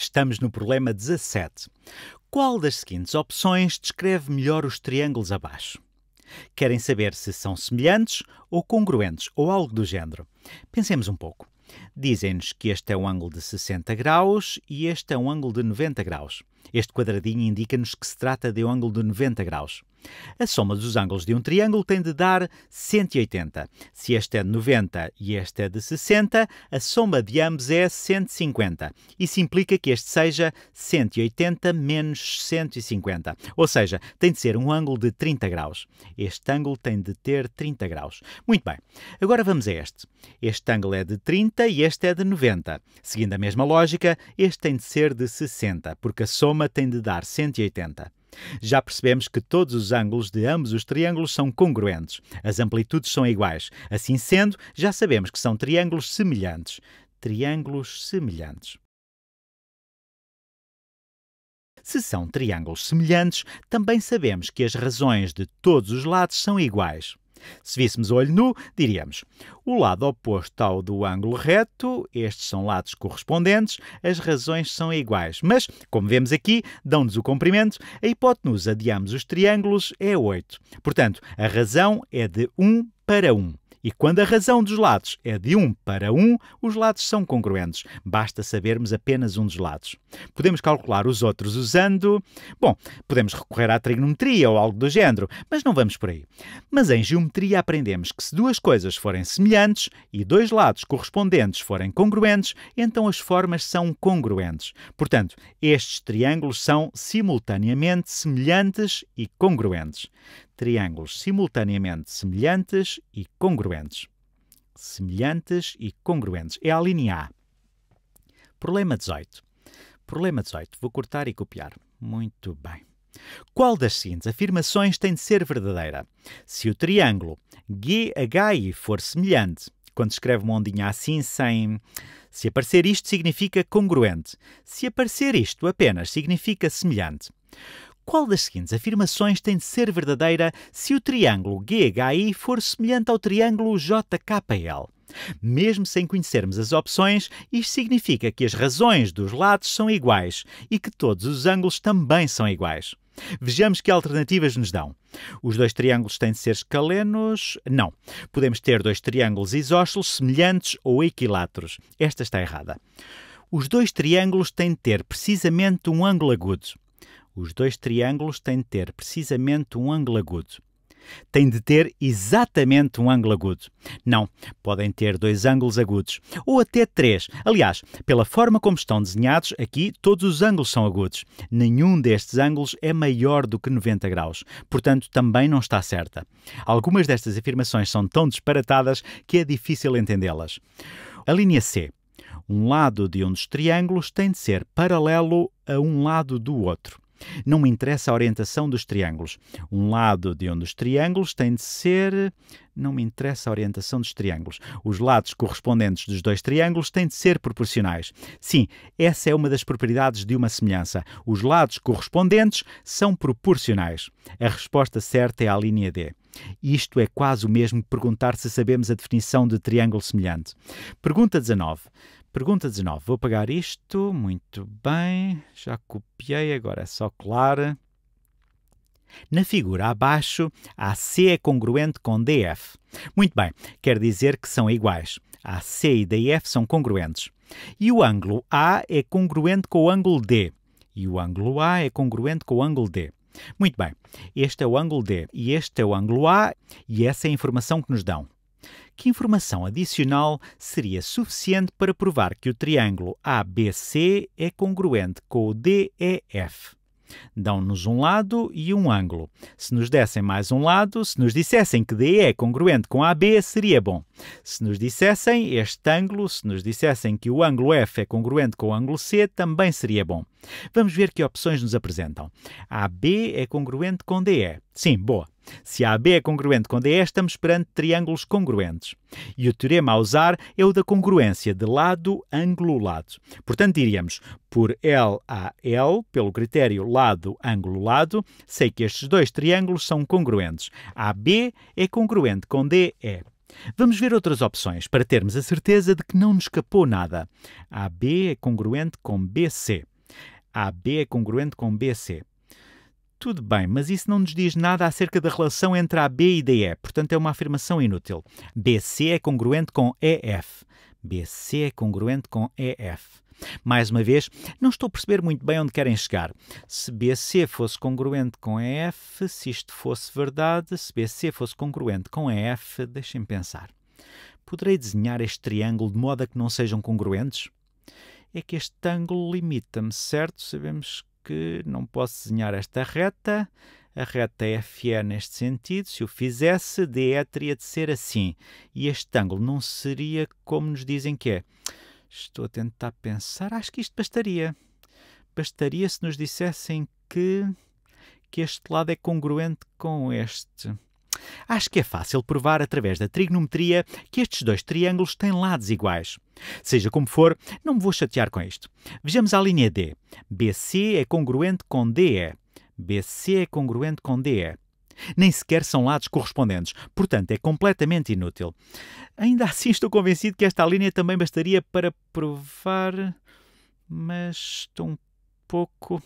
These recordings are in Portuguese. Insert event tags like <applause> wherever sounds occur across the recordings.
Estamos no problema 17. Qual das seguintes opções descreve melhor os triângulos abaixo? Querem saber se são semelhantes ou congruentes ou algo do género. Pensemos um pouco. Dizem-nos que este é um ângulo de 60 graus e este é um ângulo de 90 graus. Este quadradinho indica-nos que se trata de um ângulo de 90 graus. A soma dos ângulos de um triângulo tem de dar 180. Se este é de 90 e este é de 60, a soma de ambos é 150. Isso implica que este seja 180 menos 150. Ou seja, tem de ser um ângulo de 30 graus. Este ângulo tem de ter 30 graus. Muito bem. Agora vamos a este. Este ângulo é de 30 e este é de 90. Seguindo a mesma lógica, este tem de ser de 60, porque a soma tem de dar 180. Já percebemos que todos os ângulos de ambos os triângulos são congruentes. As amplitudes são iguais. Assim sendo, já sabemos que são triângulos semelhantes. Triângulos semelhantes. Se são triângulos semelhantes, também sabemos que as razões de todos os lados são iguais. Se víssemos olho nu, diríamos: o lado oposto ao do ângulo reto, estes são lados correspondentes, as razões são iguais. Mas, como vemos aqui, dão-nos o comprimento, a hipotenusa de ambos os triângulos é 8. Portanto, a razão é de 1 para 1. E quando a razão dos lados é de 1 um para 1, um, os lados são congruentes. Basta sabermos apenas um dos lados. Podemos calcular os outros usando. Bom, podemos recorrer à trigonometria ou algo do género, mas não vamos por aí. Mas em geometria aprendemos que se duas coisas forem semelhantes e dois lados correspondentes forem congruentes, então as formas são congruentes. Portanto, estes triângulos são simultaneamente semelhantes e congruentes triângulos simultaneamente semelhantes e congruentes. Semelhantes e congruentes. É a linha A. Problema 18. Problema 18. Vou cortar e copiar. Muito bem. Qual das seguintes afirmações tem de ser verdadeira? Se o triângulo GHI for semelhante, quando escreve uma ondinha assim, sem. Se aparecer isto, significa congruente. Se aparecer isto apenas, significa semelhante. Qual das seguintes afirmações tem de ser verdadeira se o triângulo GHI for semelhante ao triângulo JKL? Mesmo sem conhecermos as opções, isto significa que as razões dos lados são iguais e que todos os ângulos também são iguais. Vejamos que alternativas nos dão. Os dois triângulos têm de ser escalenos? Não. Podemos ter dois triângulos isósceles semelhantes ou equiláteros. Esta está errada. Os dois triângulos têm de ter precisamente um ângulo agudo. Os dois triângulos têm de ter precisamente um ângulo agudo. Têm de ter exatamente um ângulo agudo. Não, podem ter dois ângulos agudos, ou até três. Aliás, pela forma como estão desenhados, aqui todos os ângulos são agudos. Nenhum destes ângulos é maior do que 90 graus, portanto também não está certa. Algumas destas afirmações são tão disparatadas que é difícil entendê-las. A linha C. Um lado de um dos triângulos tem de ser paralelo a um lado do outro. Não me interessa a orientação dos triângulos. Um lado de um dos triângulos tem de ser. Não me interessa a orientação dos triângulos. Os lados correspondentes dos dois triângulos têm de ser proporcionais. Sim, essa é uma das propriedades de uma semelhança. Os lados correspondentes são proporcionais. A resposta certa é a linha D. Isto é quase o mesmo que perguntar se sabemos a definição de triângulo semelhante. Pergunta 19. Pergunta 19. Vou pagar isto. Muito bem. Já copiei, agora é só clara. Na figura abaixo, AC é congruente com DF. Muito bem, quer dizer que são iguais. AC e DF são congruentes. E o ângulo A é congruente com o ângulo D. E o ângulo A é congruente com o ângulo D. Muito bem, este é o ângulo D e este é o ângulo A, e essa é a informação que nos dão que informação adicional seria suficiente para provar que o triângulo ABC é congruente com o DEF? Dão-nos um lado e um ângulo. Se nos dessem mais um lado, se nos dissessem que DE é congruente com AB, seria bom. Se nos dissessem este ângulo, se nos dissessem que o ângulo F é congruente com o ângulo C, também seria bom. Vamos ver que opções nos apresentam. AB é congruente com DE. Sim, boa. Se a AB é congruente com DE, estamos perante triângulos congruentes. E o teorema a usar é o da congruência de lado, ângulo, lado. Portanto, diríamos, por LAL, pelo critério lado, ângulo, lado, sei que estes dois triângulos são congruentes. AB é congruente com DE. Vamos ver outras opções para termos a certeza de que não nos escapou nada. AB é congruente com BC. AB é congruente com BC. Tudo bem, mas isso não nos diz nada acerca da relação entre a B e DE, portanto é uma afirmação inútil. BC é congruente com EF. BC é congruente com EF. Mais uma vez, não estou a perceber muito bem onde querem chegar. Se BC fosse congruente com EF, se isto fosse verdade, se BC fosse congruente com EF, deixem-me pensar. Poderei desenhar este triângulo de modo a que não sejam congruentes? É que este ângulo limita-me, certo? Sabemos que não posso desenhar esta reta, a reta é FE neste sentido, se o fizesse, DE teria de ser assim. E este ângulo não seria como nos dizem que é. Estou a tentar pensar, acho que isto bastaria. Bastaria se nos dissessem que, que este lado é congruente com este. Acho que é fácil provar através da trigonometria que estes dois triângulos têm lados iguais. Seja como for, não me vou chatear com isto. Vejamos a linha D. BC é congruente com DE. BC é congruente com DE. Nem sequer são lados correspondentes, portanto é completamente inútil. Ainda assim, estou convencido que esta linha também bastaria para provar. Mas estou um pouco.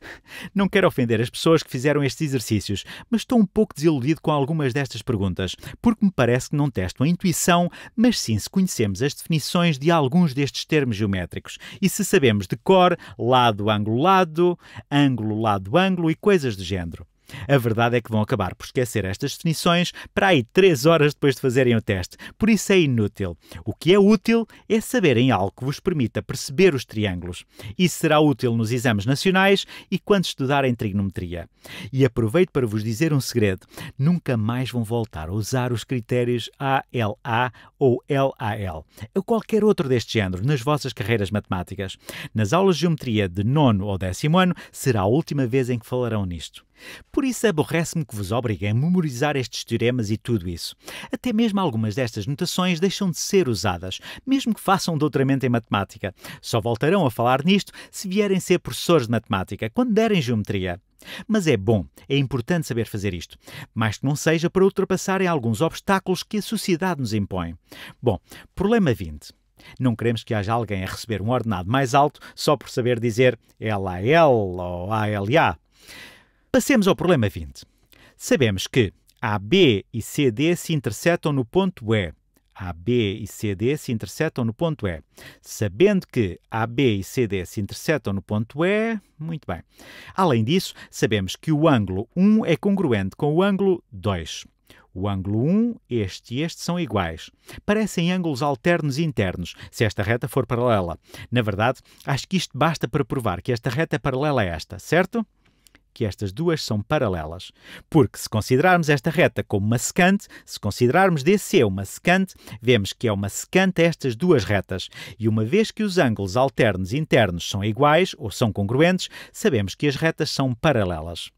<laughs> Não quero ofender as pessoas que fizeram estes exercícios, mas estou um pouco desiludido com algumas destas perguntas, porque me parece que não testam a intuição, mas sim se conhecemos as definições de alguns destes termos geométricos e se sabemos de cor, lado, ângulo, lado, ângulo, lado, ângulo e coisas do género. A verdade é que vão acabar por esquecer estas definições para aí 3 horas depois de fazerem o teste, por isso é inútil. O que é útil é saberem algo que vos permita perceber os triângulos. Isso será útil nos exames nacionais e quando estudarem trigonometria. E aproveito para vos dizer um segredo: nunca mais vão voltar a usar os critérios ALA ou LAL, ou qualquer outro deste género, nas vossas carreiras matemáticas. Nas aulas de geometria de nono ou décimo ano, será a última vez em que falarão nisto. Por isso aborrece-me que vos obriguem a memorizar estes teoremas e tudo isso. Até mesmo algumas destas notações deixam de ser usadas, mesmo que façam doutramento doutoramento em matemática. Só voltarão a falar nisto se vierem ser professores de matemática, quando derem geometria. Mas é bom, é importante saber fazer isto, mais que não seja para ultrapassarem alguns obstáculos que a sociedade nos impõe. Bom, problema 20. Não queremos que haja alguém a receber um ordenado mais alto só por saber dizer LAL ou ALA. Passemos ao problema 20. Sabemos que A, B e C, D se interceptam no ponto E. A, B e C, D se interceptam no ponto E. Sabendo que A, B e C, D se interceptam no ponto E, muito bem. Além disso, sabemos que o ângulo 1 é congruente com o ângulo 2. O ângulo 1, este e este são iguais. Parecem ângulos alternos e internos, se esta reta for paralela. Na verdade, acho que isto basta para provar que esta reta é paralela a esta, certo? que estas duas são paralelas, porque se considerarmos esta reta como uma secante, se considerarmos DC uma secante, vemos que é uma secante a estas duas retas, e uma vez que os ângulos alternos internos são iguais ou são congruentes, sabemos que as retas são paralelas.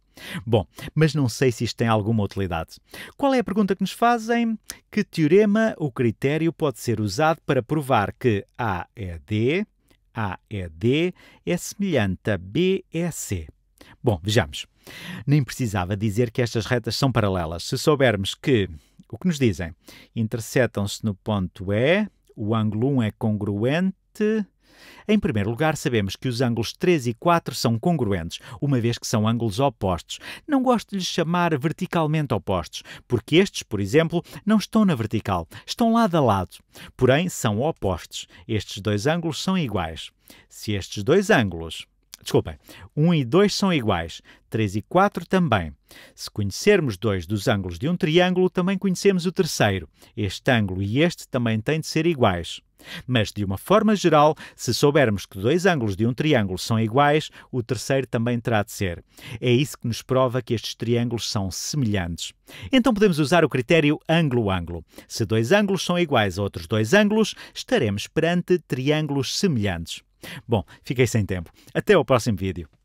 Bom, mas não sei se isto tem alguma utilidade. Qual é a pergunta que nos fazem? Que teorema ou critério pode ser usado para provar que A é D, A é D é semelhante a B é C? Bom, vejamos. Nem precisava dizer que estas retas são paralelas. Se soubermos que o que nos dizem interceptam-se no ponto E, o ângulo 1 é congruente. Em primeiro lugar, sabemos que os ângulos 3 e 4 são congruentes, uma vez que são ângulos opostos. Não gosto de lhes chamar verticalmente opostos, porque estes, por exemplo, não estão na vertical, estão lado a lado. Porém, são opostos. Estes dois ângulos são iguais. Se estes dois ângulos Desculpem, 1 e 2 são iguais, 3 e 4 também. Se conhecermos dois dos ângulos de um triângulo, também conhecemos o terceiro. Este ângulo e este também têm de ser iguais. Mas, de uma forma geral, se soubermos que dois ângulos de um triângulo são iguais, o terceiro também terá de ser. É isso que nos prova que estes triângulos são semelhantes. Então podemos usar o critério ângulo-ângulo. Se dois ângulos são iguais a outros dois ângulos, estaremos perante triângulos semelhantes. Bom, fiquei sem tempo. Até ao próximo vídeo.